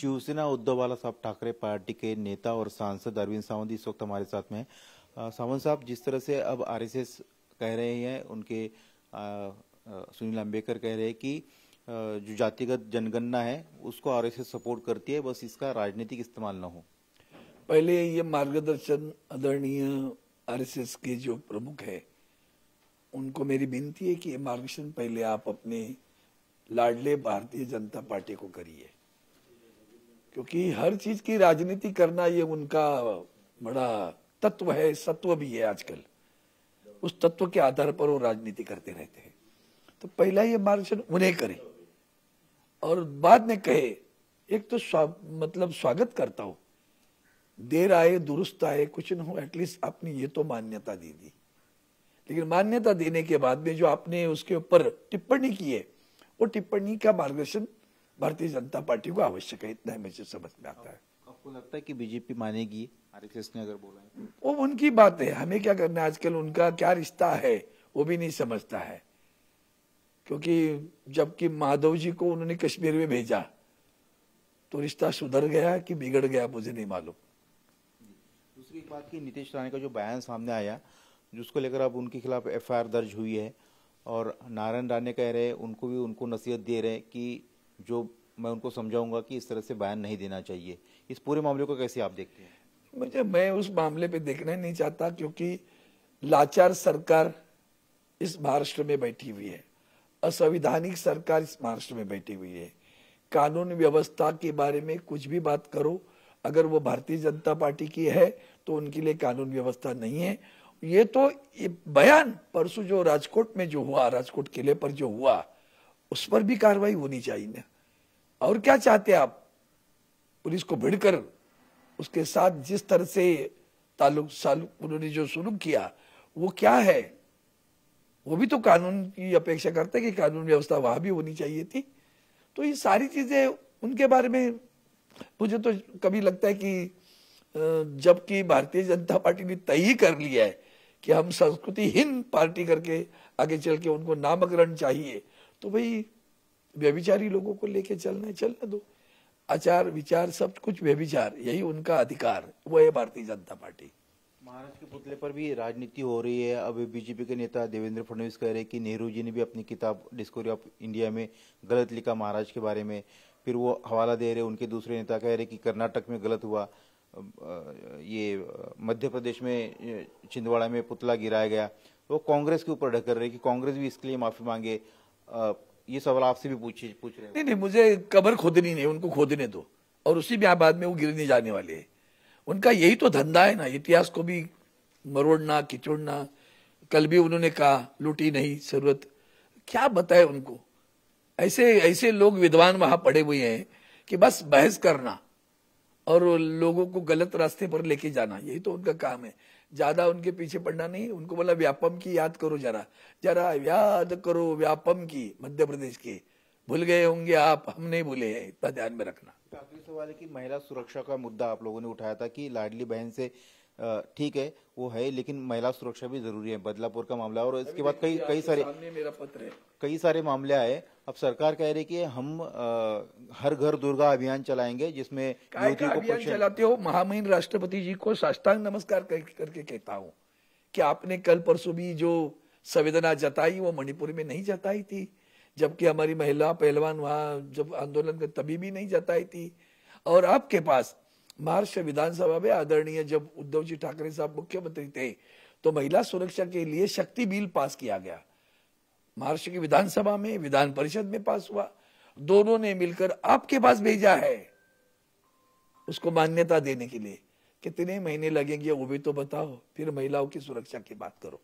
शिवसेना उद्धव बाला साहब ठाकरे पार्टी के नेता और सांसद अरविंद सावंत इस वक्त हमारे साथ में सावंत साहब जिस तरह से अब आरएसएस कह रहे हैं उनके सुनील अम्बेकर कह रहे हैं कि जो जातिगत जनगणना है उसको आरएसएस सपोर्ट करती है बस इसका राजनीतिक इस्तेमाल न हो पहले ये मार्गदर्शन आदरणीय आरएसएस के जो प्रमुख है उनको मेरी विनती है कि ये मार्गदर्शन पहले आप अपने लाडले भारतीय जनता पार्टी को करिए क्योंकि हर चीज की राजनीति करना ये उनका बड़ा तत्व है सत्व भी है आजकल उस तत्व के आधार पर वो राजनीति करते रहते हैं तो पहला ये मार्गदर्शन उन्हें करे और बाद में कहे एक तो स्वा, मतलब स्वागत करता हूं देर आए दुरुस्त आए कुछ न हो एटलीस्ट आपने ये तो मान्यता दे दी लेकिन मान्यता देने के बाद में जो आपने उसके ऊपर टिप्पणी की है वो टिप्पणी का मार्गदर्शन भारतीय जनता पार्टी को आवश्यक है इतना ही मुझे समझ में आता है आपको लगता है कि बीजेपी मानेगी आरएसएस ने अगर बोला है तो। वो उनकी बात है हमें क्या करना है आजकल उनका क्या रिश्ता है वो भी नहीं समझता है क्योंकि जबकि माधव जी को उन्होंने कश्मीर में भेजा तो रिश्ता सुधर गया कि बिगड़ गया मुझे नहीं मालूम दूसरी बात की नीतीश राणे का जो बयान सामने आया जिसको लेकर अब उनके खिलाफ एफआईआर दर्ज हुई है और नारायण राणे कह रहे हैं उनको भी उनको नसीहत दे रहे हैं कि जो मैं उनको समझाऊंगा कि इस तरह से बयान नहीं देना चाहिए इस पूरे मामले को कैसे आप देखते हैं मुझे मैं उस मामले पे देखना नहीं चाहता क्योंकि लाचार सरकार इस महाराष्ट्र में बैठी हुई है असंवैधानिक सरकार इस महाराष्ट्र में बैठी हुई है कानून व्यवस्था के बारे में कुछ भी बात करो अगर वो भारतीय जनता पार्टी की है तो उनके लिए कानून व्यवस्था नहीं है ये तो ये बयान परसों जो राजकोट में जो हुआ राजकोट किले पर जो हुआ उस पर भी कार्रवाई होनी चाहिए ना और क्या चाहते आप पुलिस को भिड़कर उसके साथ जिस तरह से ताल्लुक सालुक उन्होंने जो शुरू किया वो क्या है वो भी तो कानून की अपेक्षा करते कि कानून व्यवस्था वहां भी होनी चाहिए थी तो ये सारी चीजें उनके बारे में मुझे तो कभी लगता है कि जबकि भारतीय जनता पार्टी ने तय ही कर लिया है कि हम संस्कृतिहीन पार्टी करके आगे चल के उनको नामकरण चाहिए तो भाई व्यभिचारी लोगों को लेके चलना है चलने दो आचार विचार सब कुछ व्यभिचार यही उनका अधिकार वो है भारतीय जनता पार्टी महाराष्ट्र के पुतले पर भी राजनीति हो रही है अब बीजेपी के नेता देवेंद्र फडणवीस कह रहे हैं कि नेहरू जी ने भी अपनी किताब डिस्कवरी ऑफ इंडिया में गलत लिखा महाराज के बारे में फिर वो हवाला दे रहे उनके दूसरे नेता कह रहे कि कर्नाटक में गलत हुआ ये मध्य प्रदेश में छिंदवाड़ा में पुतला गिराया गया वो कांग्रेस के ऊपर ढक कर रहे कि कांग्रेस भी इसके लिए माफी मांगे ये सवाल आपसे भी पूछे पूछ रहे हैं नहीं नहीं मुझे कबर खोदनी नहीं उनको खोदने दो और उसी ब्याहबाद में वो गिरने जाने वाले उनका यही तो धंधा है ना इतिहास को भी मरोड़ना किचोड़ना कल भी उन्होंने कहा लूटी नहीं जरूरत क्या बताए उनको ऐसे ऐसे लोग विद्वान वहां पड़े हुए हैं कि बस बहस करना और लोगों को गलत रास्ते पर लेके जाना यही तो उनका काम है ज्यादा उनके पीछे पड़ना नहीं उनको बोला व्यापम की याद करो जरा जरा याद करो व्यापम की मध्य प्रदेश की भूल गए होंगे आप हम नहीं भूले हैं इतना ध्यान में रखना तो सवाल है कि महिला सुरक्षा का मुद्दा आप लोगों ने उठाया था कि लाडली बहन से ठीक है वो है लेकिन महिला सुरक्षा भी जरूरी है बदलापुर का मामला और इसके बाद कई कई सारे मेरा पत्र है कई सारे मामले आए अब सरकार कह रही कि हम आ, हर घर दुर्गा अभियान चलाएंगे जिसमें को अभियान चलाते हो महामहिम राष्ट्रपति जी को साष्टांग नमस्कार कर, करके कहता हूँ कि आपने कल परसों भी जो संवेदना जताई वो मणिपुर में नहीं जताई थी जबकि हमारी महिला पहलवान वहां जब आंदोलन तभी भी नहीं जताई थी और आपके पास महाराष्ट्र विधानसभा में आदरणीय जब उद्धव जी ठाकरे साहब मुख्यमंत्री थे तो महिला सुरक्षा के लिए शक्ति बिल पास किया गया महाराष्ट्र की विधानसभा में विधान परिषद में पास हुआ दोनों ने मिलकर आपके पास भेजा है उसको मान्यता देने के लिए कितने महीने लगेंगे वो भी तो बताओ फिर महिलाओं की सुरक्षा की बात करो